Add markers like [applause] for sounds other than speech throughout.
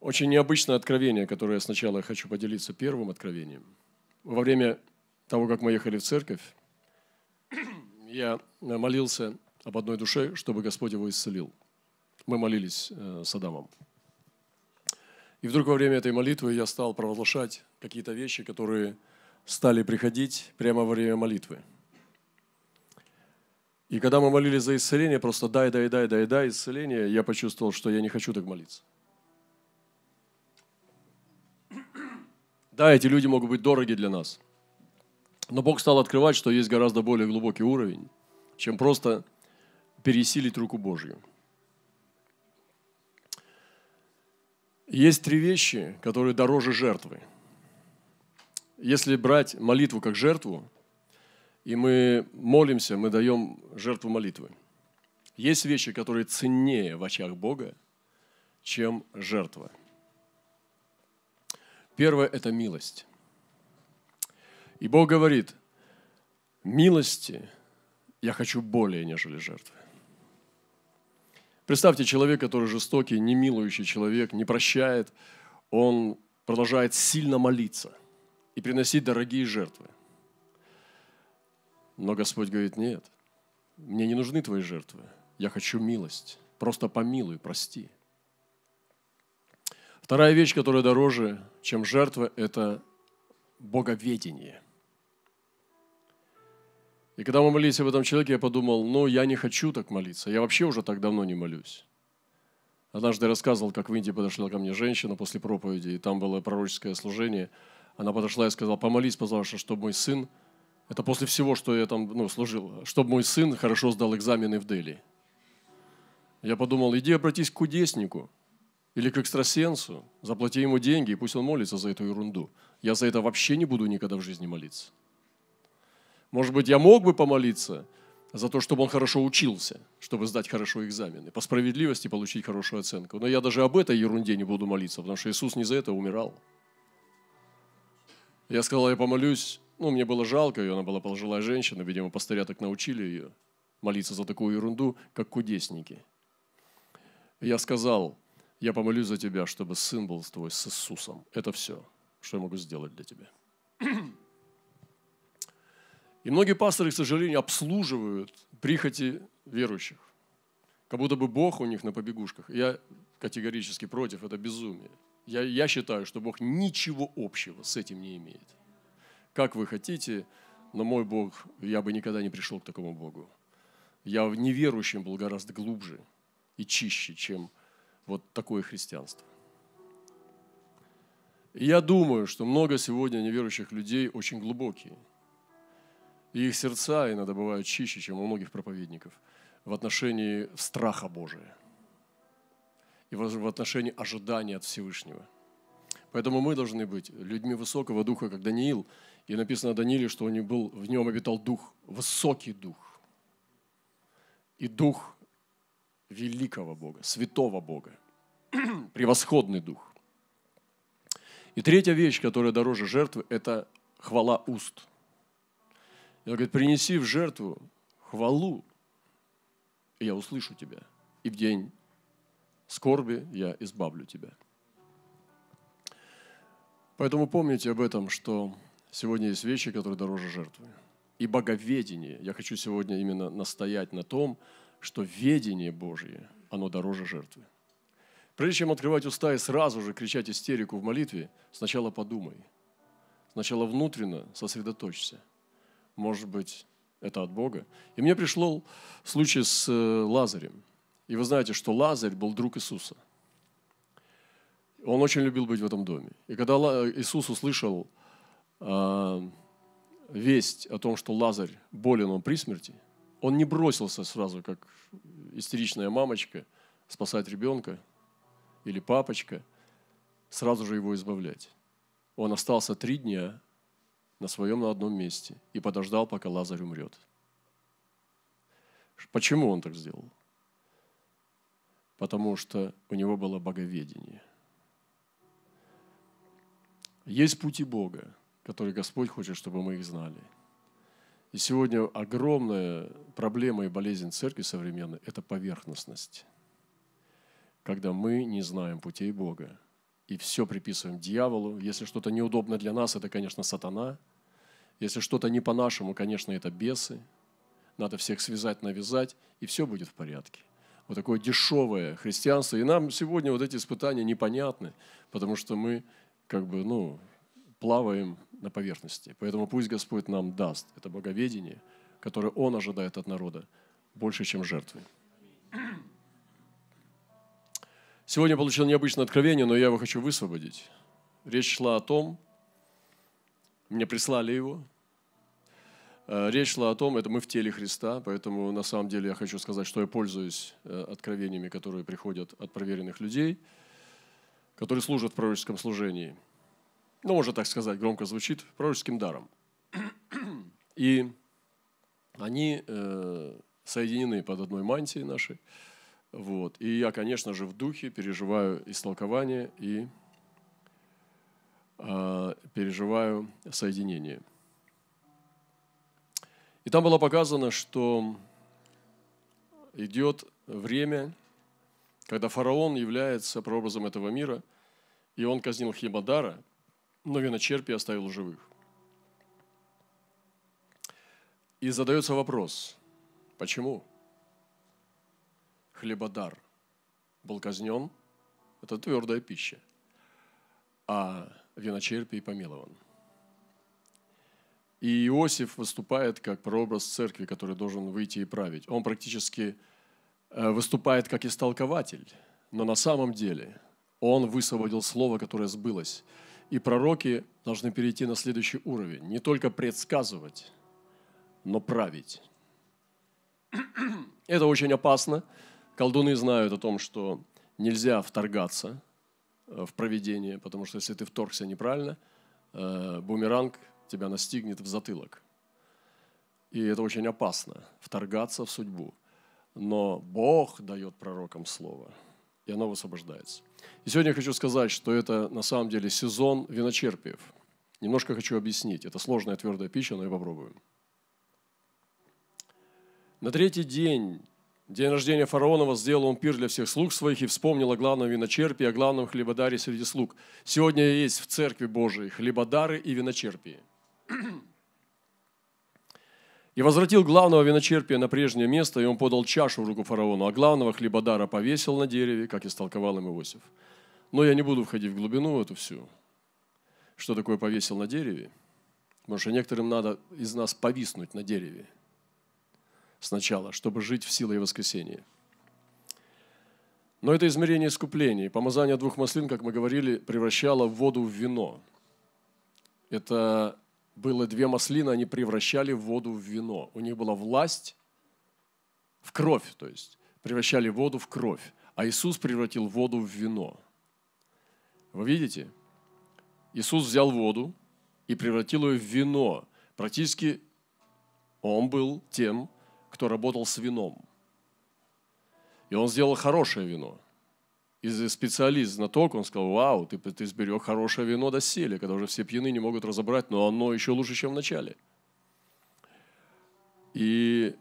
Очень необычное откровение, которое я сначала хочу поделиться первым откровением. Во время того, как мы ехали в церковь, [clears throat] я молился об одной душе, чтобы Господь его исцелил. Мы молились э, с Адамом. И вдруг во время этой молитвы я стал провозглашать какие-то вещи, которые стали приходить прямо во время молитвы. И когда мы молились за исцеление, просто дай, дай, дай, дай, дай исцеление, я почувствовал, что я не хочу так молиться. Да, эти люди могут быть дороги для нас. Но Бог стал открывать, что есть гораздо более глубокий уровень, чем просто пересилить руку Божью. Есть три вещи, которые дороже жертвы. Если брать молитву как жертву, и мы молимся, мы даем жертву молитвы. Есть вещи, которые ценнее в очах Бога, чем жертва – Первое – это милость. И Бог говорит, милости я хочу более, нежели жертвы. Представьте, человек, который жестокий, немилующий человек, не прощает, он продолжает сильно молиться и приносить дорогие жертвы. Но Господь говорит, нет, мне не нужны твои жертвы, я хочу милость, просто помилуй, прости – Вторая вещь, которая дороже, чем жертва, это боговедение. И когда мы молились об этом человеке, я подумал, ну, я не хочу так молиться. Я вообще уже так давно не молюсь. Однажды я рассказывал, как в Индии подошла ко мне женщина после проповеди, и там было пророческое служение. Она подошла и сказала, помолись, пожалуйста, чтобы мой сын, это после всего, что я там ну, служил, чтобы мой сын хорошо сдал экзамены в Дели. Я подумал, иди обратись к кудеснику – или к экстрасенсу, заплати ему деньги, и пусть он молится за эту ерунду. Я за это вообще не буду никогда в жизни молиться. Может быть, я мог бы помолиться за то, чтобы он хорошо учился, чтобы сдать хорошо экзамены, по справедливости получить хорошую оценку. Но я даже об этой ерунде не буду молиться, потому что Иисус не за это умирал. Я сказал, я помолюсь. Ну, мне было жалко ее, она была пожилая женщина, видимо, пастыря так научили ее молиться за такую ерунду, как кудесники. Я сказал, я помолюсь за тебя, чтобы сын был твой с Иисусом. Это все, что я могу сделать для тебя. И многие пасторы, к сожалению, обслуживают прихоти верующих. Как будто бы Бог у них на побегушках. Я категорически против, это безумие. Я, я считаю, что Бог ничего общего с этим не имеет. Как вы хотите, но мой Бог, я бы никогда не пришел к такому Богу. Я в неверующем был гораздо глубже и чище, чем вот такое христианство. И я думаю, что много сегодня неверующих людей очень глубокие. И их сердца иногда бывают чище, чем у многих проповедников в отношении страха Божия и в отношении ожидания от Всевышнего. Поэтому мы должны быть людьми высокого духа, как Даниил. И написано о Данииле, что он был, в нем обитал дух, высокий дух. И дух великого Бога, святого Бога. [clears throat] превосходный дух. И третья вещь, которая дороже жертвы, это хвала уст. И он говорит, принеси в жертву хвалу, и я услышу тебя. И в день скорби я избавлю тебя. Поэтому помните об этом, что сегодня есть вещи, которые дороже жертвы. И боговедение. Я хочу сегодня именно настоять на том, что ведение Божье, оно дороже жертвы. Прежде чем открывать уста и сразу же кричать истерику в молитве, сначала подумай. Сначала внутренно сосредоточься. Может быть, это от Бога. И мне пришел случай с э, Лазарем. И вы знаете, что Лазарь был друг Иисуса. Он очень любил быть в этом доме. И когда Иисус услышал э, весть о том, что Лазарь болен, он при смерти, он не бросился сразу, как истеричная мамочка, спасать ребенка или папочка, сразу же его избавлять. Он остался три дня на своем на одном месте и подождал, пока Лазарь умрет. Почему он так сделал? Потому что у него было боговедение. Есть пути Бога, которые Господь хочет, чтобы мы их знали. И сегодня огромная проблема и болезнь церкви современной – это поверхностность когда мы не знаем путей Бога и все приписываем дьяволу. Если что-то неудобно для нас, это, конечно, сатана. Если что-то не по-нашему, конечно, это бесы. Надо всех связать, навязать, и все будет в порядке. Вот такое дешевое христианство. И нам сегодня вот эти испытания непонятны, потому что мы как бы, ну, плаваем на поверхности. Поэтому пусть Господь нам даст это боговедение, которое Он ожидает от народа, больше, чем жертвы. Сегодня получил необычное откровение, но я его хочу высвободить. Речь шла о том, мне прислали его, э, Речь шла о том, это мы в теле Христа, поэтому на самом деле я хочу сказать, что я пользуюсь э, откровениями, которые приходят от проверенных людей, которые служат в пророческом служении. Ну, можно так сказать, громко звучит, пророческим даром. И они э, соединены под одной мантией нашей. Вот. И я, конечно же, в духе переживаю истолкование и э, переживаю соединение. И там было показано, что идет время, когда фараон является прообразом этого мира, и он казнил Химадара, но виночерпий оставил живых. И задается вопрос, почему? Почему? хлебодар был казнен, это твердая пища, а виночерпий помилован. И Иосиф выступает как прообраз церкви, который должен выйти и править. Он практически э, выступает как истолкователь, но на самом деле он высвободил слово, которое сбылось. И пророки должны перейти на следующий уровень. Не только предсказывать, но править. [clears throat] Это очень опасно, Колдуны знают о том, что нельзя вторгаться э, в проведение, потому что если ты вторгся неправильно, э, бумеранг тебя настигнет в затылок. И это очень опасно, вторгаться в судьбу. Но Бог дает пророкам слово, и оно высвобождается. И сегодня я хочу сказать, что это на самом деле сезон виночерпиев. Немножко хочу объяснить. Это сложная твердая пища, но я попробую. На третий день день рождения фараонова сделал он пир для всех слуг своих и вспомнил о главном виночерпии, о главном хлебодаре среди слуг. Сегодня есть в Церкви Божией хлебодары и виночерпии. [clears throat] И возвратил главного виночерпия на прежнее место, и он подал чашу в руку фараону, а главного хлебодара повесил на дереве, как истолковал им Иосиф. Но я не буду входить в глубину эту всю. Что такое повесил на дереве? Потому что некоторым надо из нас повиснуть на дереве – сначала, чтобы жить в силе воскресения. Но это измерение искупления. Помазание двух маслин, как мы говорили, превращало воду в вино. Это было две маслины, они превращали воду в вино. У них была власть в кровь, то есть превращали воду в кровь. А Иисус превратил воду в вино. Вы видите? Иисус взял воду и превратил ее в вино. Практически он был тем, кто работал с вином. И он сделал хорошее вино. И специалист, знаток, он сказал, вау, ты, ты сберег хорошее вино до сели, когда уже все пьяны не могут разобрать, но оно еще лучше, чем в начале. И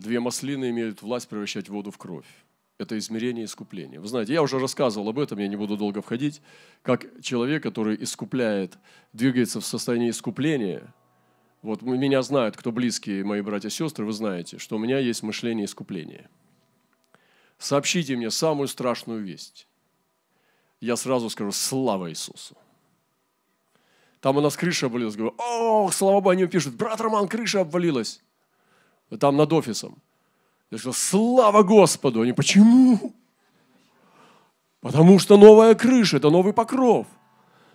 две маслины имеют власть превращать воду в кровь. Это измерение искупления. Вы знаете, я уже рассказывал об этом, я не буду долго входить, как человек, который искупляет, двигается в состоянии искупления – вот меня знают, кто близкие мои братья и сестры, вы знаете, что у меня есть мышление искупления. Сообщите мне самую страшную весть. Я сразу скажу, слава Иисусу. Там у нас крыша обвалилась. Говорю, о, слава Богу, они пишут, брат Роман, крыша обвалилась. Там над офисом. Я сказал, слава Господу. Они, почему? Потому что новая крыша, это новый покров.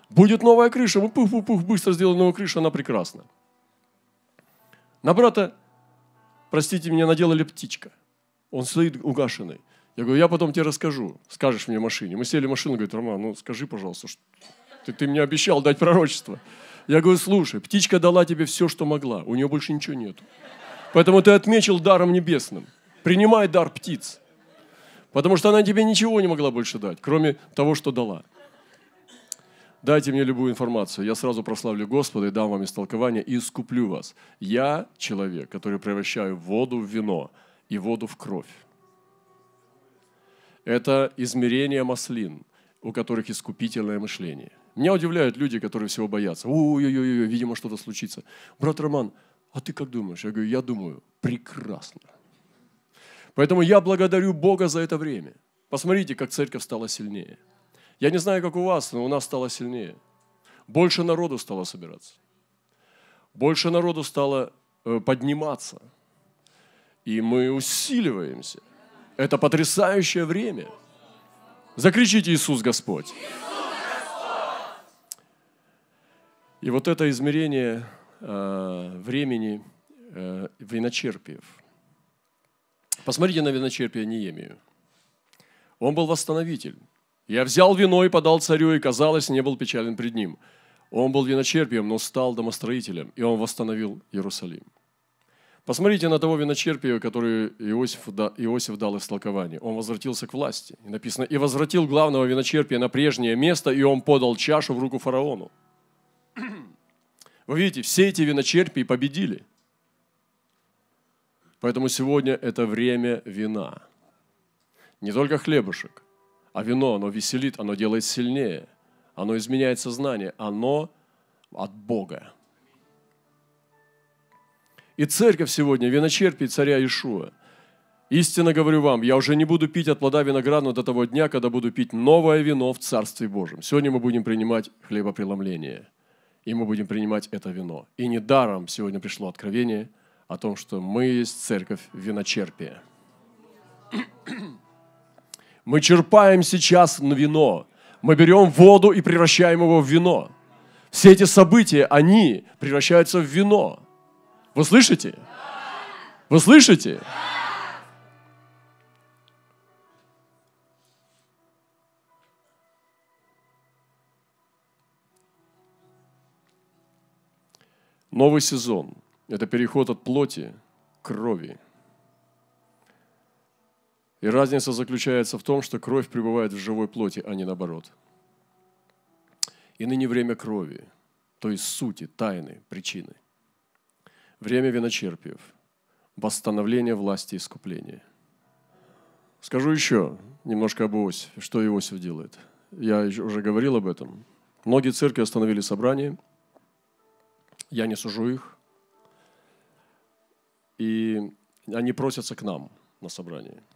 Будет новая крыша. Мы пух-пух-пух быстро сделали новую крышу, она прекрасна. На брата, простите меня, наделали птичка. Он стоит угашенный. Я говорю, я потом тебе расскажу, скажешь мне в машине. Мы сели в машину, говорит, Роман, ну скажи, пожалуйста, что... ты, ты мне обещал дать пророчество. Я говорю, слушай, птичка дала тебе все, что могла, у нее больше ничего нету. Поэтому ты отмечил даром небесным. Принимай дар птиц. Потому что она тебе ничего не могла больше дать, кроме того, что дала. Дайте мне любую информацию, я сразу прославлю Господа и дам вам истолкование и искуплю вас. Я человек, который превращаю воду в вино и воду в кровь. Это измерение маслин, у которых искупительное мышление. Меня удивляют люди, которые всего боятся. Ой-ой-ой, видимо, что-то случится. Брат Роман, а ты как думаешь? Я говорю, я думаю, прекрасно. Поэтому я благодарю Бога за это время. Посмотрите, как церковь стала сильнее. Я не знаю, как у вас, но у нас стало сильнее. Больше народу стало собираться. Больше народу стало э, подниматься. И мы усиливаемся. Это потрясающее время. Закричите «Иисус Господь!». И вот это измерение э, времени э, виночерпиев. Посмотрите на виночерпия Неемию. Он был восстановитель. Я взял вино и подал царю, и, казалось, не был печален пред ним. Он был виночерпием, но стал домостроителем, и он восстановил Иерусалим. Посмотрите на того виночерпия, который Иосиф, да, Иосиф дал истолкование. Он возвратился к власти. И написано, и возвратил главного виночерпия на прежнее место, и он подал чашу в руку фараону. Вы видите, все эти виночерпии победили. Поэтому сегодня это время вина. Не только хлебушек, а вино, оно веселит, оно делает сильнее, оно изменяет сознание, оно от Бога. И церковь сегодня виночерпие царя Ишуа. Истинно говорю вам, я уже не буду пить от плода виноградного до того дня, когда буду пить новое вино в Царстве Божьем. Сегодня мы будем принимать хлебопреломление, и мы будем принимать это вино. И недаром сегодня пришло откровение о том, что мы есть церковь виночерпия. Мы черпаем сейчас вино. Мы берем воду и превращаем его в вино. Все эти события, они превращаются в вино. Вы слышите? Вы слышите? Новый сезон – это переход от плоти к крови – и разница заключается в том, что кровь пребывает в живой плоти, а не наоборот. И ныне время крови, то есть сути, тайны, причины. Время виночерпиев, восстановление власти и искупления. Скажу еще немножко об Иосифе, что Иосиф делает. Я уже говорил об этом. Многие церкви остановили собрание. Я не сужу их. И они просятся к нам на собрание –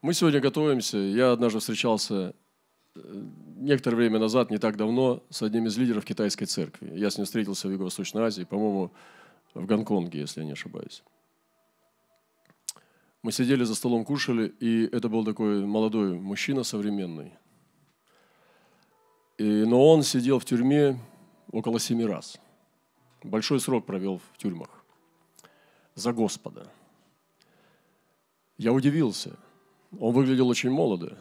мы сегодня готовимся. Я однажды встречался э, некоторое время назад, не так давно, с одним из лидеров китайской церкви. Я с ним встретился в Юго-Восточной Азии, по-моему, в Гонконге, если я не ошибаюсь. Мы сидели за столом, кушали, и это был такой молодой мужчина современный. И, но он сидел в тюрьме около семи раз. Большой срок провел в тюрьмах за Господа. Я удивился – он выглядел очень молодо,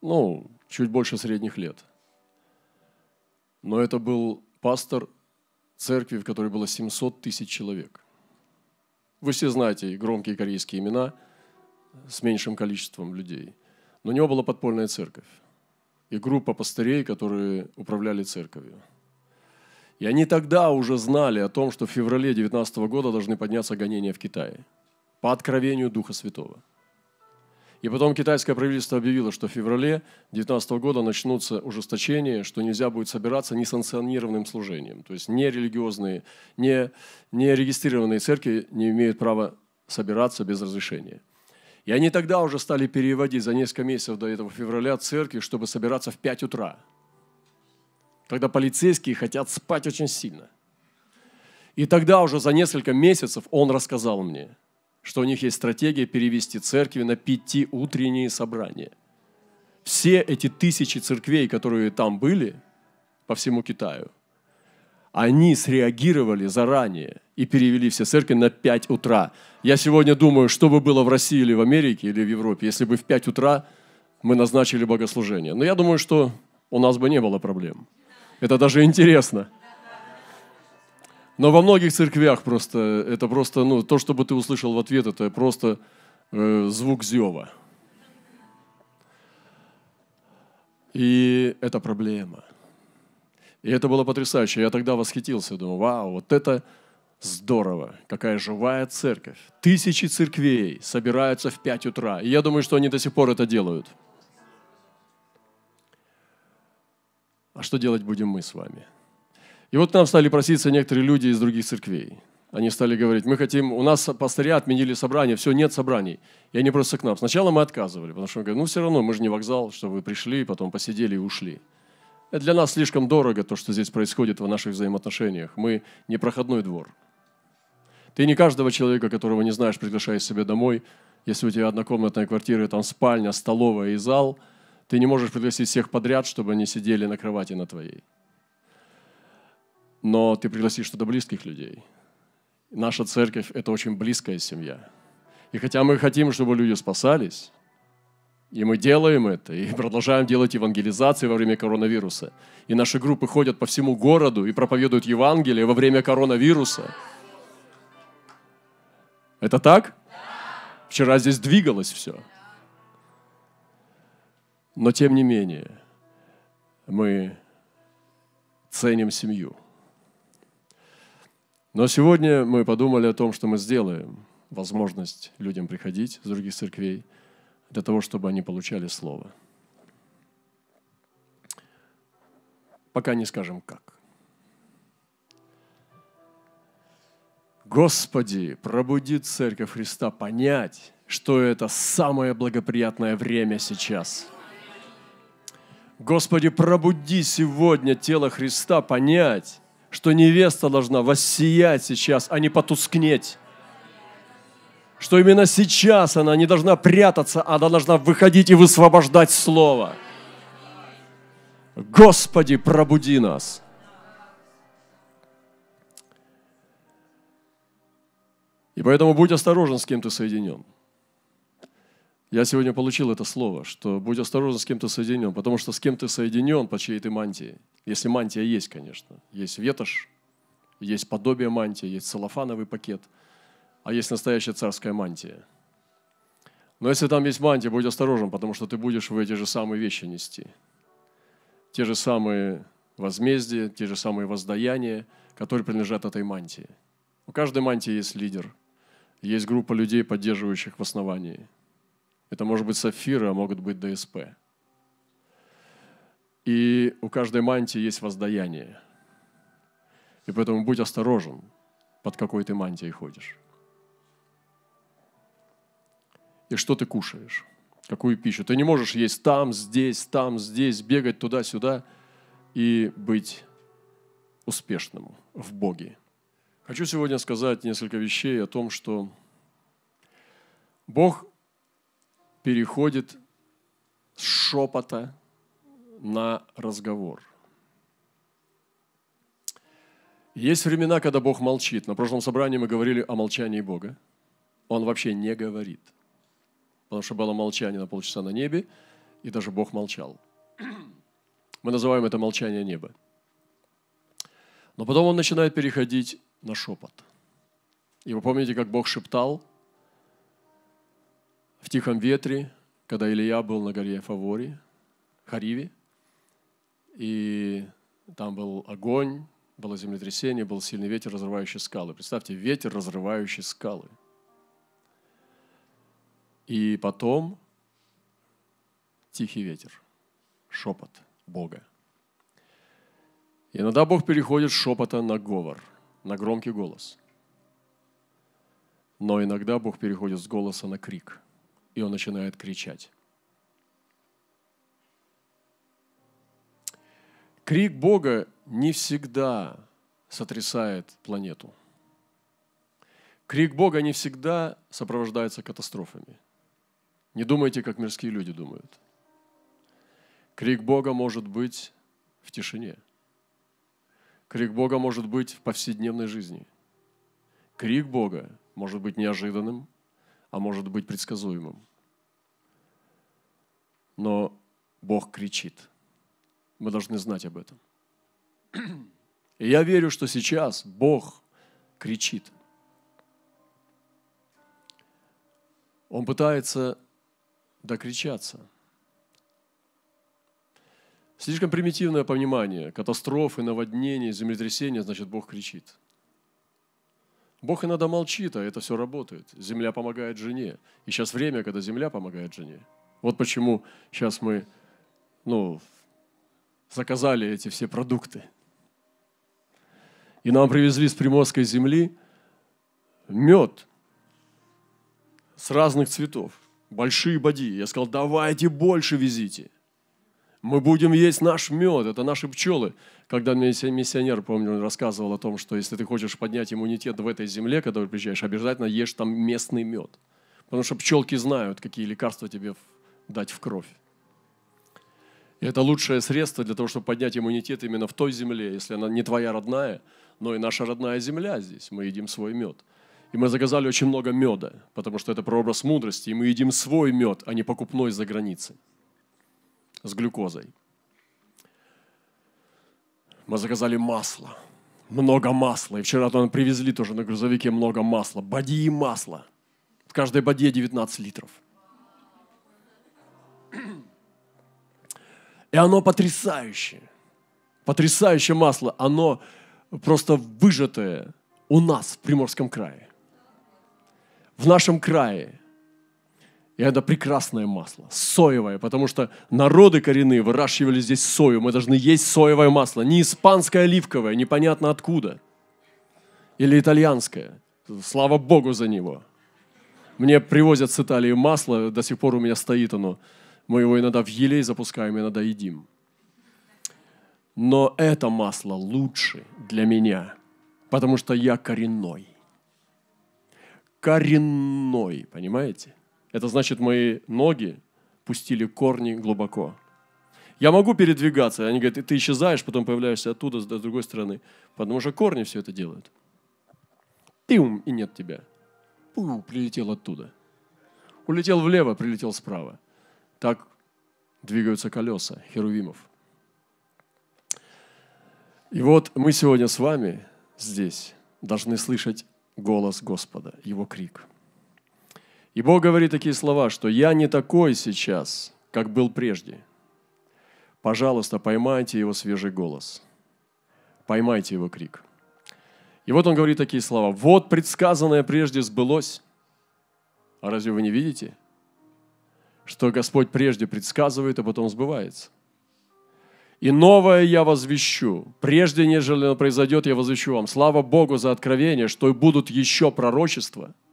ну, чуть больше средних лет. Но это был пастор церкви, в которой было 700 тысяч человек. Вы все знаете громкие корейские имена с меньшим количеством людей. Но у него была подпольная церковь и группа пастырей, которые управляли церковью. И они тогда уже знали о том, что в феврале 19 года должны подняться гонения в Китае по откровению Духа Святого – и потом китайское правительство объявило, что в феврале 2019 года начнутся ужесточения, что нельзя будет собираться несанкционированным служением. То есть не религиозные, не, не регистрированные церкви не имеют права собираться без разрешения. И они тогда уже стали переводить за несколько месяцев до этого февраля церкви, чтобы собираться в 5 утра. Когда полицейские хотят спать очень сильно. И тогда уже за несколько месяцев он рассказал мне – что у них есть стратегия перевести церкви на пяти утренние собрания. Все эти тысячи церквей, которые там были по всему Китаю, они среагировали заранее и перевели все церкви на 5 утра. Я сегодня думаю, что бы было в России или в Америке или в Европе, если бы в 5 утра мы назначили богослужение. Но я думаю, что у нас бы не было проблем. Это даже интересно. Но во многих церквях просто, это просто, ну, то, чтобы ты услышал в ответ, это просто э, звук зева. И это проблема. И это было потрясающе. Я тогда восхитился, думаю, вау, вот это здорово, какая живая церковь. Тысячи церквей собираются в 5 утра. И я думаю, что они до сих пор это делают. А что делать будем мы с вами? И вот к нам стали проситься некоторые люди из других церквей. Они стали говорить, мы хотим, у нас пастыря отменили собрание, все, нет собраний. И они просто к нам. Сначала мы отказывали, потому что мы говорим: ну все равно, мы же не вокзал, что вы пришли, потом посидели и ушли. Это для нас слишком дорого, то, что здесь происходит в наших взаимоотношениях. Мы не проходной двор. Ты не каждого человека, которого не знаешь, приглашаешь себе домой. Если у тебя однокомнатная квартира, там спальня, столовая и зал, ты не можешь пригласить всех подряд, чтобы они сидели на кровати на твоей но ты пригласишь туда близких людей. Наша церковь – это очень близкая семья. И хотя мы хотим, чтобы люди спасались, и мы делаем это, и [laughs] продолжаем делать евангелизации во время коронавируса. И наши группы ходят по всему городу и проповедуют Евангелие во время коронавируса. Это так? Вчера здесь двигалось все. Но тем не менее, мы ценим семью. Но сегодня мы подумали о том, что мы сделаем возможность людям приходить с других церквей для того, чтобы они получали Слово. Пока не скажем как. Господи, пробуди Церковь Христа понять, что это самое благоприятное время сейчас. Господи, пробуди сегодня тело Христа понять, что невеста должна воссиять сейчас, а не потускнеть. Что именно сейчас она не должна прятаться, а она должна выходить и высвобождать слово. Господи, пробуди нас. И поэтому будь осторожен, с кем ты соединен. Я сегодня получил это слово, что будь осторожен с кем ты соединен, потому что с кем ты соединен под чьей ты мантией. если мантия есть, конечно, есть ветошь, есть подобие мантии, есть целлофановый пакет, а есть настоящая царская мантия. Но если там есть мантия, будь осторожен, потому что ты будешь в эти же самые вещи нести. Те же самые возмездия, те же самые воздаяния, которые принадлежат этой мантии. У каждой мантии есть лидер, есть группа людей, поддерживающих в основании – это может быть сапфиры, а могут быть ДСП. И у каждой мантии есть воздаяние. И поэтому будь осторожен, под какой ты мантией ходишь. И что ты кушаешь, какую пищу. Ты не можешь есть там, здесь, там, здесь, бегать туда-сюда и быть успешным в Боге. Хочу сегодня сказать несколько вещей о том, что Бог переходит с шепота на разговор. Есть времена, когда Бог молчит. На прошлом собрании мы говорили о молчании Бога. Он вообще не говорит. Потому что было молчание на полчаса на небе, и даже Бог молчал. [clears throat] Мы называем это молчание неба. Но потом он начинает переходить на шепот. И вы помните, как Бог шептал в тихом ветре, когда Илья был на горе Фаворе, Хариве, и там был огонь, было землетрясение, был сильный ветер, разрывающий скалы. Представьте, ветер, разрывающий скалы. И потом тихий ветер, шепот Бога. И иногда Бог переходит с шепота на говор, на громкий голос. Но иногда Бог переходит с голоса на крик – и он начинает кричать. Крик Бога не всегда сотрясает планету. Крик Бога не всегда сопровождается катастрофами. Не думайте, как мирские люди думают. Крик Бога может быть в тишине. Крик Бога может быть в повседневной жизни. Крик Бога может быть неожиданным – а может быть предсказуемым. Но Бог кричит. Мы должны знать об этом. И я верю, что сейчас Бог кричит. Он пытается докричаться. Слишком примитивное понимание. Катастрофы, наводнения, землетрясения, значит, Бог кричит – Бог иногда молчит, а это все работает. Земля помогает жене. И сейчас время, когда земля помогает жене. Вот почему сейчас мы ну, заказали эти все продукты. И нам привезли с приморской земли мед с разных цветов. Большие боди. Я сказал, давайте больше везите. Мы будем есть наш мед, это наши пчелы. Когда миссионер, помню, рассказывал о том, что если ты хочешь поднять иммунитет в этой земле, когда ты приезжаешь, обязательно ешь там местный мед. Потому что пчелки знают, какие лекарства тебе дать в кровь. И это лучшее средство для того, чтобы поднять иммунитет именно в той земле, если она не твоя родная, но и наша родная земля здесь. Мы едим свой мед. И мы заказали очень много меда, потому что это прообраз мудрости, и мы едим свой мед, а не покупной за границей с глюкозой. Мы заказали масло. Много масла. И вчера то привезли тоже на грузовике много масла. Бадьи масло. В каждой бадье 19 литров. И оно потрясающее. Потрясающее масло. Оно просто выжатое у нас в Приморском крае. В нашем крае и это прекрасное масло, соевое, потому что народы коренные выращивали здесь сою. Мы должны есть соевое масло, не испанское оливковое, непонятно откуда. Или итальянское. Слава Богу за него. Мне привозят с Италии масло, до сих пор у меня стоит оно. Мы его иногда в елей запускаем, иногда едим. Но это масло лучше для меня, потому что я коренной. Коренной, понимаете? Это значит, мои ноги пустили корни глубоко. Я могу передвигаться. Они говорят, ты исчезаешь, потом появляешься оттуда, с другой стороны. Потому что корни все это делают. Пиум, и нет тебя. Пу, прилетел оттуда. Улетел влево, прилетел справа. Так двигаются колеса херувимов. И вот мы сегодня с вами здесь должны слышать голос Господа, Его крик – и Бог говорит такие слова, что я не такой сейчас, как был прежде. Пожалуйста, поймайте его свежий голос. Поймайте его крик. И вот он говорит такие слова. Вот предсказанное прежде сбылось. А разве вы не видите, что Господь прежде предсказывает, а потом сбывается? И новое я возвещу. Прежде, нежели оно произойдет, я возвещу вам. Слава Богу за откровение, что и будут еще пророчества –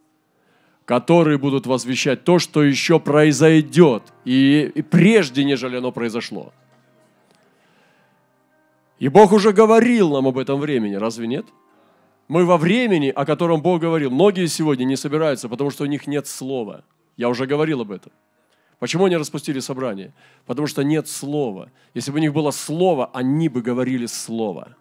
которые будут возвещать то, что еще произойдет, и, и прежде, нежели оно произошло. И Бог уже говорил нам об этом времени, разве нет? Мы во времени, о котором Бог говорил. Многие сегодня не собираются, потому что у них нет слова. Я уже говорил об этом. Почему они распустили собрание? Потому что нет слова. Если бы у них было слово, они бы говорили слово.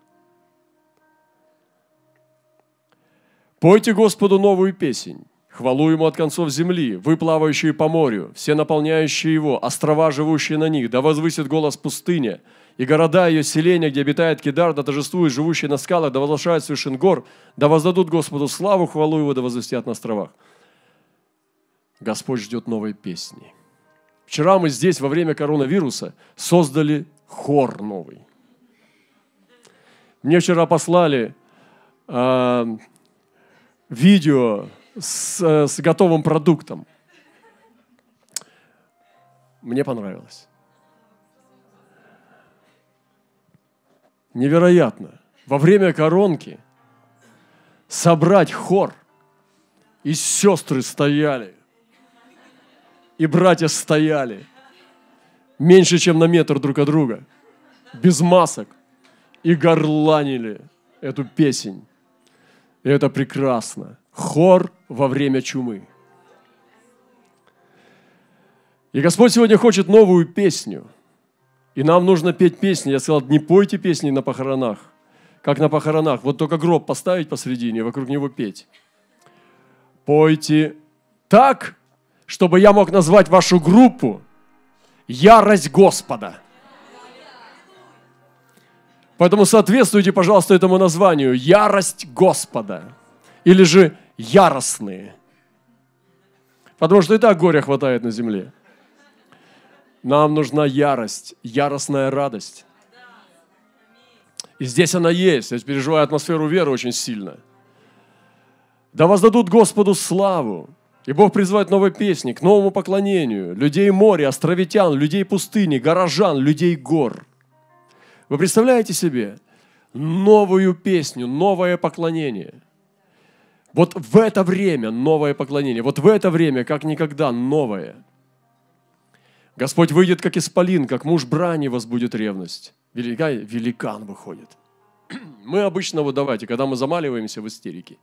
Пойте Господу новую песнь. Хвалу ему от концов земли, вы, плавающие по морю, все наполняющие его, острова, живущие на них, да возвысит голос пустыня, и города ее селения, где обитает Кидар, да торжествуют живущие на скалах, да возглашают совершен гор, да воздадут Господу славу, хвалу его, да возвестят на островах. Господь ждет новой песни. Вчера мы здесь во время коронавируса создали хор новый. Мне вчера послали э, видео с, э, с готовым продуктом. Мне понравилось. Невероятно. Во время коронки собрать хор. И сестры стояли. И братья стояли. Меньше, чем на метр друг от друга. Без масок. И горланили эту песень. И это прекрасно хор во время чумы. И Господь сегодня хочет новую песню. И нам нужно петь песни. Я сказал, не пойте песни на похоронах, как на похоронах. Вот только гроб поставить посредине, вокруг него петь. Пойте так, чтобы я мог назвать вашу группу «Ярость Господа». Поэтому соответствуйте, пожалуйста, этому названию «Ярость Господа» или же яростные. Потому что и так горя хватает на земле. Нам нужна ярость, яростная радость. И здесь она есть. Я переживаю атмосферу веры очень сильно. Да воздадут Господу славу. И Бог призывает новой песни, к новому поклонению. Людей моря, островитян, людей пустыни, горожан, людей гор. Вы представляете себе новую песню, новое поклонение – вот в это время новое поклонение, вот в это время, как никогда, новое. Господь выйдет, как исполин, как муж брани возбудит ревность. Велика, великан выходит. [clears throat] Мы обычно, вот давайте, когда мы замаливаемся в истерике,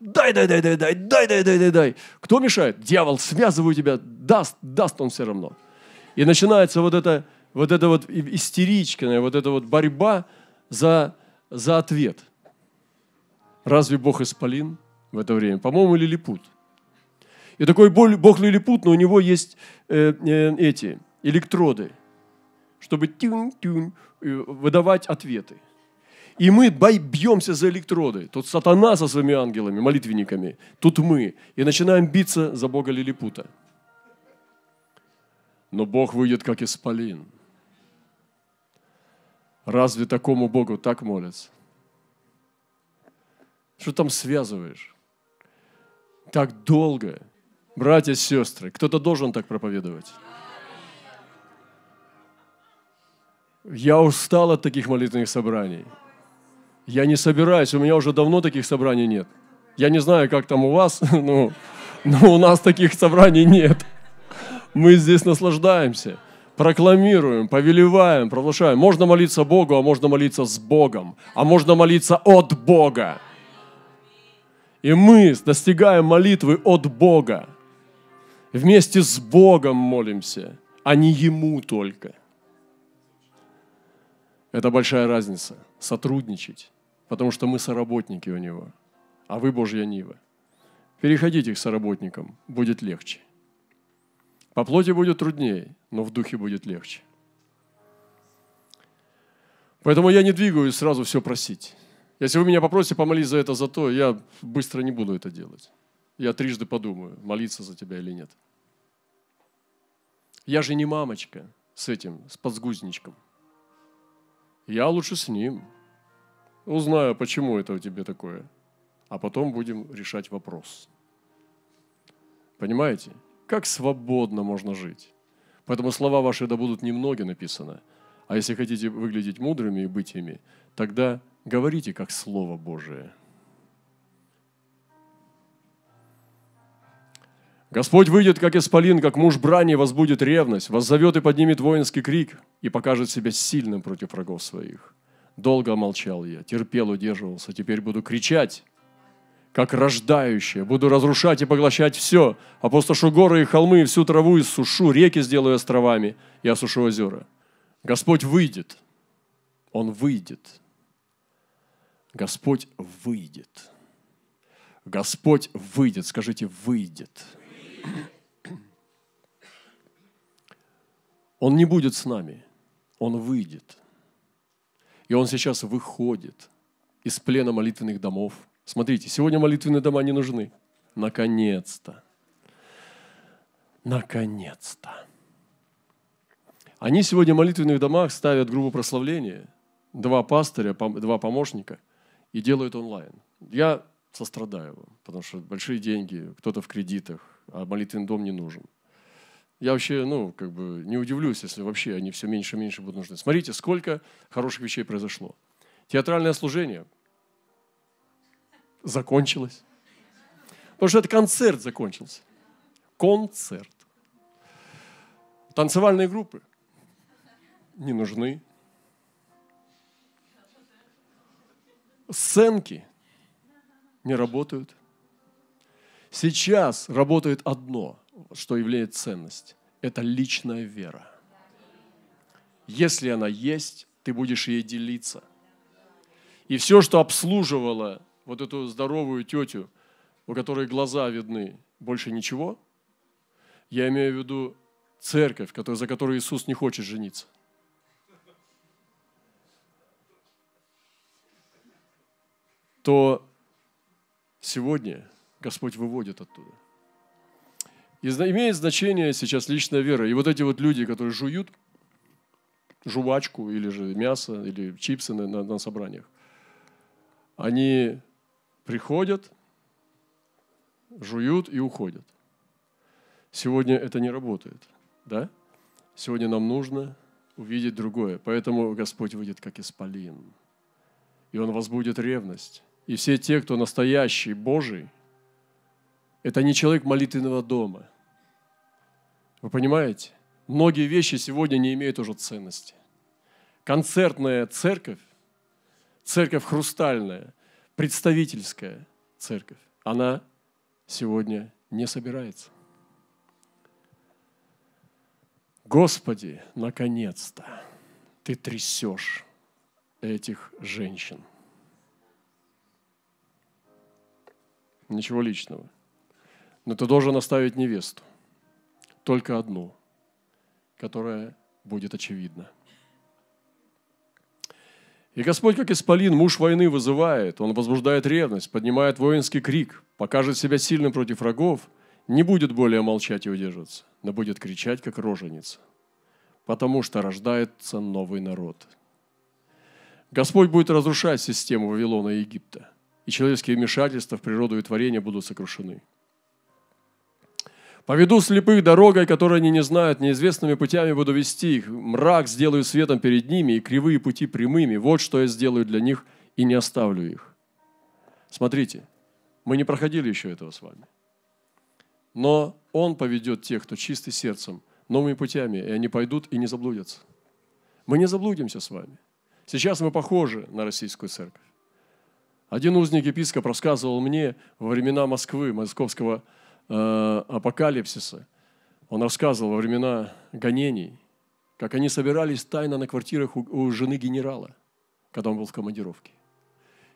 дай, дай, дай, дай, дай, дай, дай, дай, дай, дай. Кто мешает? Дьявол, связываю тебя, даст, даст он все равно. И начинается вот эта вот, это вот истеричная, вот эта вот борьба за, за ответ – Разве Бог исполин в это время? По-моему, лилипут. И такой Бог лилипут, но у него есть э, э, эти электроды, чтобы тюнь-тюнь э, выдавать ответы. И мы бьемся за электроды. Тут сатана со своими ангелами, молитвенниками. Тут мы. И начинаем биться за Бога Лилипута. Но Бог выйдет как исполин. Разве такому Богу так молятся? Что там связываешь? Так долго. Братья, сестры, кто-то должен так проповедовать. Я устал от таких молитвенных собраний. Я не собираюсь, у меня уже давно таких собраний нет. Я не знаю, как там у вас, [laughs] ну, но у нас таких собраний нет. Мы здесь наслаждаемся, прокламируем, повелеваем, проглашаем. Можно молиться Богу, а можно молиться с Богом, а можно молиться от Бога. И мы достигаем молитвы от Бога. Вместе с Богом молимся, а не Ему только. Это большая разница. Сотрудничать. Потому что мы соработники у Него. А вы Божья Нива. Переходите к соработникам. Будет легче. По плоти будет труднее, но в духе будет легче. Поэтому я не двигаюсь сразу все просить. Если вы меня попросите помолиться за это, за то, я быстро не буду это делать. Я трижды подумаю, молиться за тебя или нет. Я же не мамочка с этим, с подсгузничком. Я лучше с ним. Узнаю, почему это у тебя такое. А потом будем решать вопрос. Понимаете? Как свободно можно жить. Поэтому слова ваши да будут немного написано. А если хотите выглядеть мудрыми и быть ими, тогда Говорите, как Слово Божие. Господь выйдет, как исполин, как муж брани, возбудит ревность, воззовет и поднимет воинский крик и покажет себя сильным против врагов своих. Долго молчал я, терпел, удерживался, теперь буду кричать, как рождающее, буду разрушать и поглощать все, опустошу горы и холмы, всю траву иссушу, реки сделаю островами и осушу озера. Господь выйдет, Он выйдет – Господь выйдет. Господь выйдет. Скажите, выйдет. Он не будет с нами. Он выйдет. И он сейчас выходит из плена молитвенных домов. Смотрите, сегодня молитвенные дома не нужны. Наконец-то. Наконец-то. Они сегодня в молитвенных домах ставят группу прославления, два пастыря, два помощника – и делают онлайн. Я сострадаю вам, потому что большие деньги, кто-то в кредитах, а молитвенный дом не нужен. Я вообще, ну, как бы не удивлюсь, если вообще они все меньше и меньше будут нужны. Смотрите, сколько хороших вещей произошло. Театральное служение закончилось. Потому что это концерт закончился. Концерт. Танцевальные группы не нужны. сценки не работают. Сейчас работает одно, что является ценность. Это личная вера. Если она есть, ты будешь ей делиться. И все, что обслуживало вот эту здоровую тетю, у которой глаза видны, больше ничего, я имею в виду церковь, за которую Иисус не хочет жениться. то сегодня Господь выводит оттуда. И имеет значение сейчас личная вера. И вот эти вот люди, которые жуют жвачку или же мясо, или чипсы на, на, на собраниях, они приходят, жуют и уходят. Сегодня это не работает, да? Сегодня нам нужно увидеть другое. Поэтому Господь выйдет как исполин. И Он возбудит ревность и все те, кто настоящий Божий, это не человек молитвенного дома. Вы понимаете? Многие вещи сегодня не имеют уже ценности. Концертная церковь, церковь хрустальная, представительская церковь, она сегодня не собирается. Господи, наконец-то ты трясешь этих женщин – ничего личного. Но ты должен оставить невесту, только одну, которая будет очевидна. И Господь, как исполин, муж войны вызывает, он возбуждает ревность, поднимает воинский крик, покажет себя сильным против врагов, не будет более молчать и удерживаться, но будет кричать, как роженица, потому что рождается новый народ. Господь будет разрушать систему Вавилона и Египта – и человеческие вмешательства в природу и творение будут сокрушены. Поведу слепых дорогой, которой они не знают, неизвестными путями буду вести их. Мрак сделаю светом перед ними, и кривые пути прямыми. Вот что я сделаю для них, и не оставлю их. Смотрите, мы не проходили еще этого с вами. Но Он поведет тех, кто чистый сердцем, новыми путями, и они пойдут и не заблудятся. Мы не заблудимся с вами. Сейчас мы похожи на российскую церковь. Один узник-епископ рассказывал мне во времена Москвы, московского э, апокалипсиса, он рассказывал во времена гонений, как они собирались тайно на квартирах у, у жены генерала, когда он был в командировке,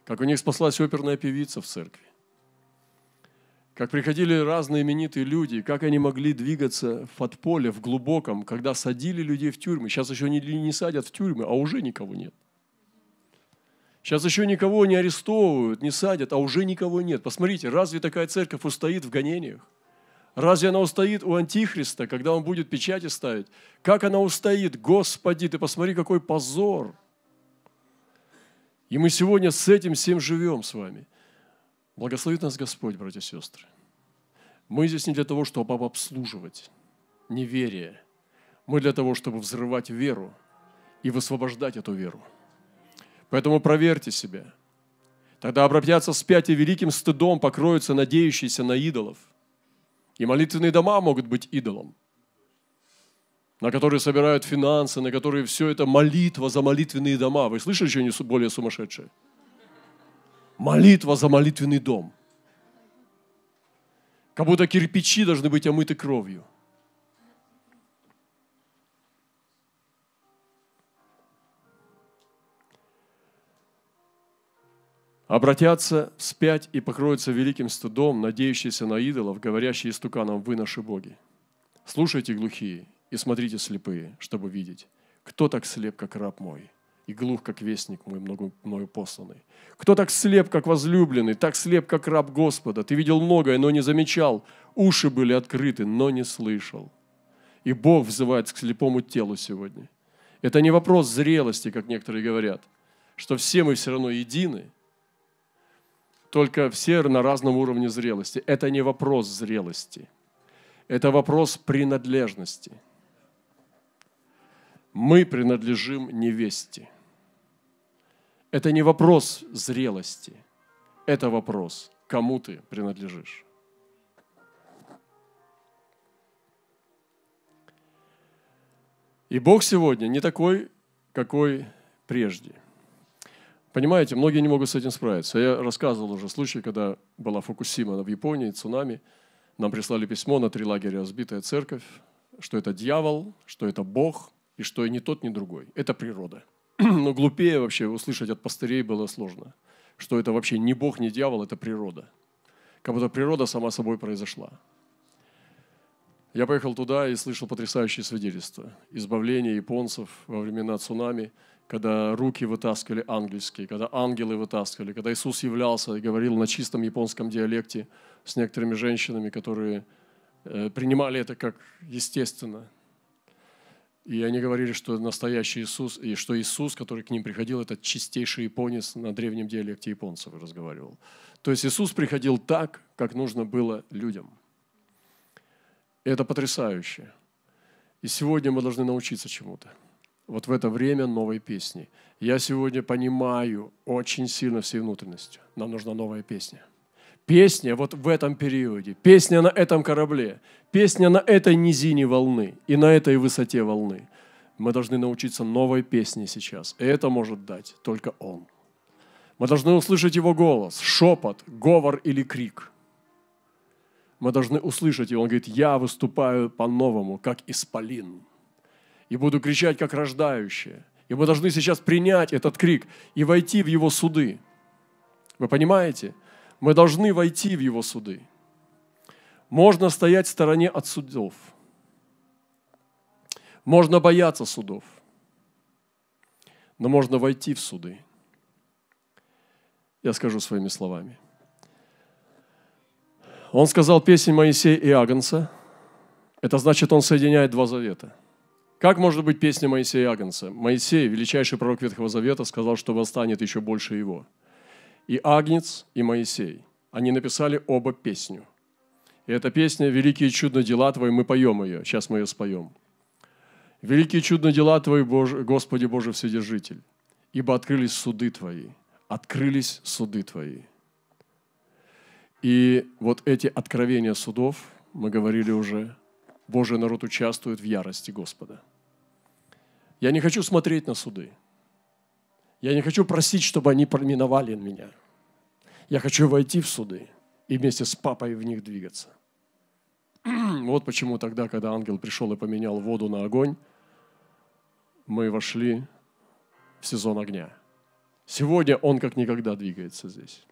как у них спаслась оперная певица в церкви, как приходили разные именитые люди, как они могли двигаться в подполе, в глубоком, когда садили людей в тюрьмы. Сейчас еще не, не садят в тюрьмы, а уже никого нет – Сейчас еще никого не арестовывают, не садят, а уже никого нет. Посмотрите, разве такая церковь устоит в гонениях? Разве она устоит у Антихриста, когда он будет печати ставить? Как она устоит? Господи, ты посмотри, какой позор! И мы сегодня с этим всем живем с вами. Благословит нас Господь, братья и сестры. Мы здесь не для того, чтобы обслуживать неверие. Мы для того, чтобы взрывать веру и высвобождать эту веру. Поэтому проверьте себя. Тогда обратятся вспять и великим стыдом покроются надеющиеся на идолов. И молитвенные дома могут быть идолом, на которые собирают финансы, на которые все это молитва за молитвенные дома. Вы слышали что-нибудь более сумасшедшее? Молитва за молитвенный дом. Как будто кирпичи должны быть омыты кровью – обратятся вспять и покроются великим стыдом, надеющиеся на идолов, говорящие истуканом «Вы наши боги». Слушайте, глухие, и смотрите, слепые, чтобы видеть, кто так слеп, как раб мой, и глух, как вестник мой, мною посланный. Кто так слеп, как возлюбленный, так слеп, как раб Господа. Ты видел многое, но не замечал, уши были открыты, но не слышал. И Бог взывает к слепому телу сегодня. Это не вопрос зрелости, как некоторые говорят, что все мы все равно едины – только все на разном уровне зрелости. Это не вопрос зрелости, это вопрос принадлежности. Мы принадлежим невесте. Это не вопрос зрелости, это вопрос, кому ты принадлежишь. И Бог сегодня не такой, какой прежде – Понимаете, многие не могут с этим справиться. Я рассказывал уже случай, когда была Фукусима в Японии, цунами. Нам прислали письмо на три лагеря «Разбитая церковь», что это дьявол, что это Бог, и что и не тот, ни другой. Это природа. [clears throat] Но глупее вообще услышать от пастырей было сложно, что это вообще не Бог, не дьявол, это природа. Как будто природа сама собой произошла. Я поехал туда и слышал потрясающие свидетельства. Избавление японцев во времена цунами – когда руки вытаскивали ангельские, когда ангелы вытаскивали, когда Иисус являлся и говорил на чистом японском диалекте с некоторыми женщинами, которые э, принимали это как естественно. И они говорили, что настоящий Иисус, и что Иисус, который к ним приходил, это чистейший японец на древнем диалекте японцев разговаривал. То есть Иисус приходил так, как нужно было людям. И это потрясающе. И сегодня мы должны научиться чему-то вот в это время новой песни. Я сегодня понимаю очень сильно всей внутренностью. Нам нужна новая песня. Песня вот в этом периоде, песня на этом корабле, песня на этой низине волны и на этой высоте волны. Мы должны научиться новой песне сейчас. И это может дать только Он. Мы должны услышать Его голос, шепот, говор или крик. Мы должны услышать и Он говорит, я выступаю по-новому, как исполин и буду кричать, как рождающее. И мы должны сейчас принять этот крик и войти в его суды. Вы понимаете? Мы должны войти в его суды. Можно стоять в стороне от судов. Можно бояться судов. Но можно войти в суды. Я скажу своими словами. Он сказал песнь Моисея и Агнца. Это значит, он соединяет два завета – как может быть песня Моисея Агнца? Моисей, величайший пророк Ветхого Завета, сказал, что восстанет еще больше его. И Агнец, и Моисей. Они написали оба песню. И эта песня «Великие чудные дела Твои», мы поем ее, сейчас мы ее споем. «Великие чудные дела Твои, Боже, Господи Боже Вседержитель, ибо открылись суды Твои, открылись суды Твои». И вот эти откровения судов, мы говорили уже, Божий народ участвует в ярости Господа. Я не хочу смотреть на суды. Я не хочу просить, чтобы они проминовали меня. Я хочу войти в суды и вместе с папой в них двигаться. [clears throat] Вот почему тогда, когда ангел пришел и поменял воду на огонь, мы вошли в сезон огня. Сегодня он как никогда двигается здесь.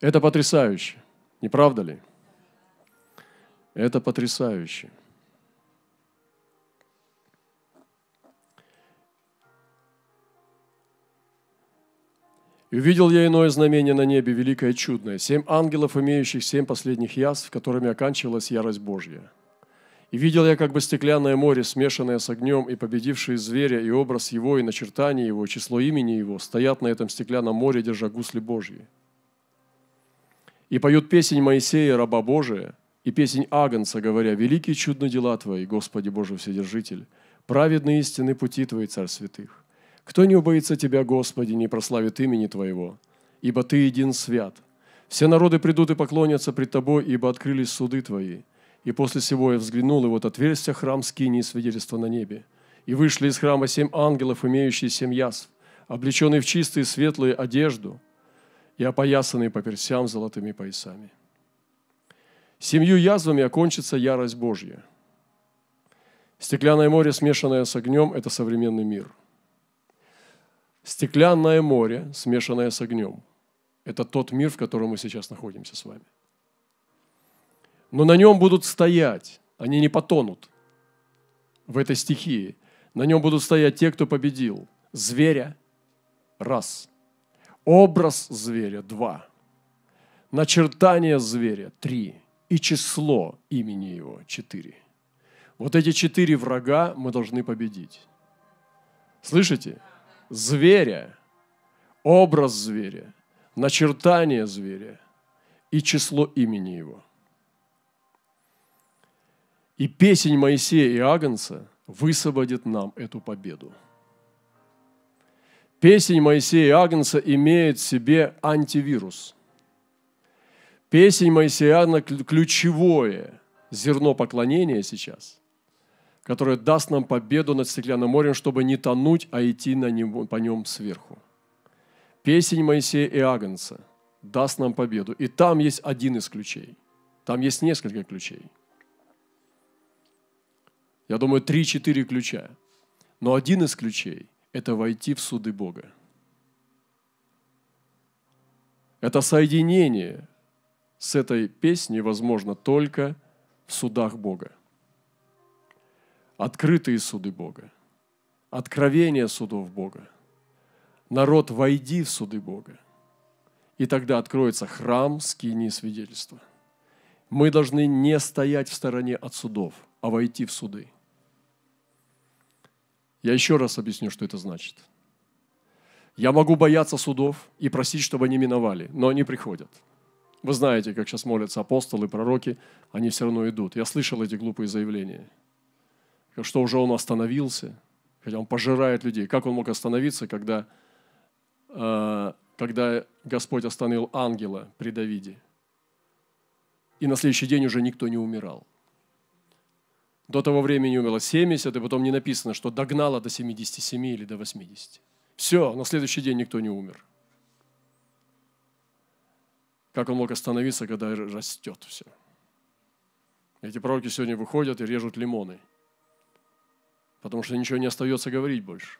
Это потрясающе, не правда ли? Это потрясающе. И увидел я иное знамение на небе, великое и чудное, семь ангелов, имеющих семь последних язв, которыми оканчивалась ярость Божья. И видел я как бы стеклянное море, смешанное с огнем, и победившие зверя, и образ его, и начертание его, и число имени его, стоят на этом стеклянном море, держа гусли Божьи. И поют песнь Моисея, раба Божия – и песнь Агнца, говоря, «Великие чудные дела Твои, Господи Боже Вседержитель, праведные истины пути Твои, Царь Святых. Кто не убоится Тебя, Господи, не прославит имени Твоего, ибо Ты един свят. Все народы придут и поклонятся пред Тобой, ибо открылись суды Твои. И после всего я взглянул, и вот отверстия храм скинии свидетельство на небе. И вышли из храма семь ангелов, имеющие семь язв, облеченные в чистые светлые одежду и опоясанные по персям золотыми поясами». Семью язвами окончится ярость Божья. Стеклянное море, смешанное с огнем, это современный мир. Стеклянное море, смешанное с огнем, это тот мир, в котором мы сейчас находимся с вами. Но на нем будут стоять, они не потонут в этой стихии. На нем будут стоять те, кто победил. Зверя – раз. Образ зверя – два. Начертание зверя – три и число имени его – четыре. Вот эти четыре врага мы должны победить. Слышите? Зверя, образ зверя, начертание зверя и число имени его. И песень Моисея и Агнца высвободит нам эту победу. Песень Моисея и Агнца имеет в себе антивирус – Песнь Моисеяна – ключевое зерно поклонения сейчас, которое даст нам победу над стеклянным морем, чтобы не тонуть, а идти на нем, по нем сверху. Песень Моисея и Агнца даст нам победу. И там есть один из ключей. Там есть несколько ключей. Я думаю, три-четыре ключа. Но один из ключей – это войти в суды Бога. Это соединение с этой песней возможно только в судах Бога. Открытые суды Бога, откровение судов Бога. Народ, войди в суды Бога. И тогда откроется храм, скини свидетельства. Мы должны не стоять в стороне от судов, а войти в суды. Я еще раз объясню, что это значит. Я могу бояться судов и просить, чтобы они миновали, но они приходят – вы знаете, как сейчас молятся апостолы, пророки, они все равно идут. Я слышал эти глупые заявления. Что уже он остановился, хотя он пожирает людей. Как он мог остановиться, когда, э, когда Господь остановил ангела при Давиде? И на следующий день уже никто не умирал. До того времени умерло 70, и потом не написано, что догнало до 77 или до 80. Все, на следующий день никто не умер. Как он мог остановиться, когда растет все? Эти пророки сегодня выходят и режут лимоны, потому что ничего не остается говорить больше.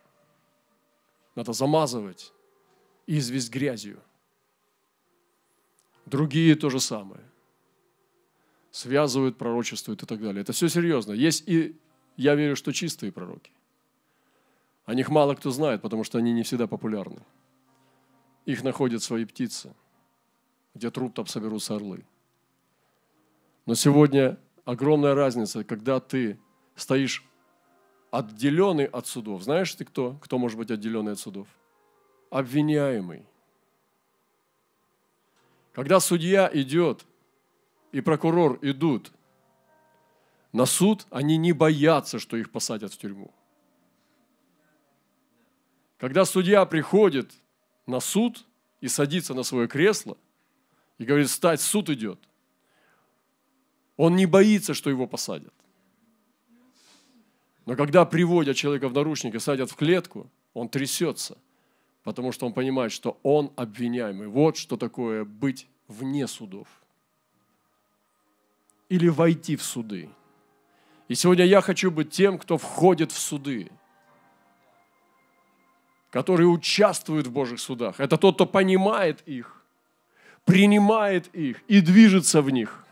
Надо замазывать и известь грязью. Другие то же самое. Связывают, пророчествуют и так далее. Это все серьезно. Есть и, я верю, что чистые пророки. О них мало кто знает, потому что они не всегда популярны. Их находят свои птицы – где труп, там соберутся орлы. Но сегодня огромная разница, когда ты стоишь отделенный от судов. Знаешь ты кто? Кто может быть отделенный от судов? Обвиняемый. Когда судья идет и прокурор идут на суд, они не боятся, что их посадят в тюрьму. Когда судья приходит на суд и садится на свое кресло, и говорит, стать, суд идет. Он не боится, что его посадят. Но когда приводят человека в наручники, садят в клетку, он трясется, потому что он понимает, что он обвиняемый. Вот что такое быть вне судов. Или войти в суды. И сегодня я хочу быть тем, кто входит в суды, который участвует в Божьих судах. Это тот, кто понимает их, принимает их и движется в них.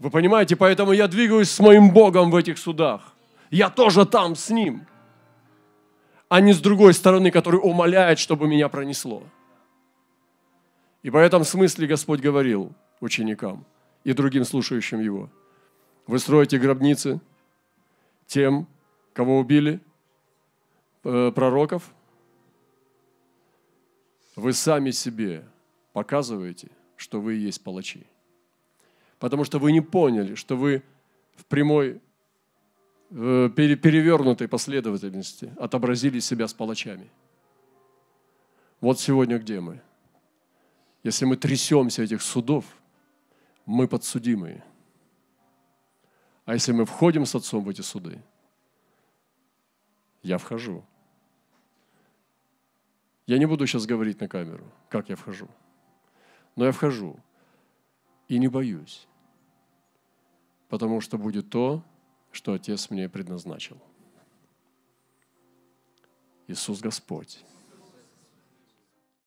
Вы понимаете, поэтому я двигаюсь с моим Богом в этих судах. Я тоже там с Ним, а не с другой стороны, который умоляет, чтобы меня пронесло. И в этом смысле Господь говорил ученикам и другим слушающим Его, вы строите гробницы тем, кого убили, э, пророков – вы сами себе показываете, что вы и есть палачи. Потому что вы не поняли, что вы в прямой э, перевернутой последовательности отобразили себя с палачами. Вот сегодня где мы? Если мы трясемся этих судов, мы подсудимые. А если мы входим с отцом в эти суды, я вхожу. Я не буду сейчас говорить на камеру, как я вхожу. Но я вхожу и не боюсь, потому что будет то, что Отец мне предназначил. Иисус Господь.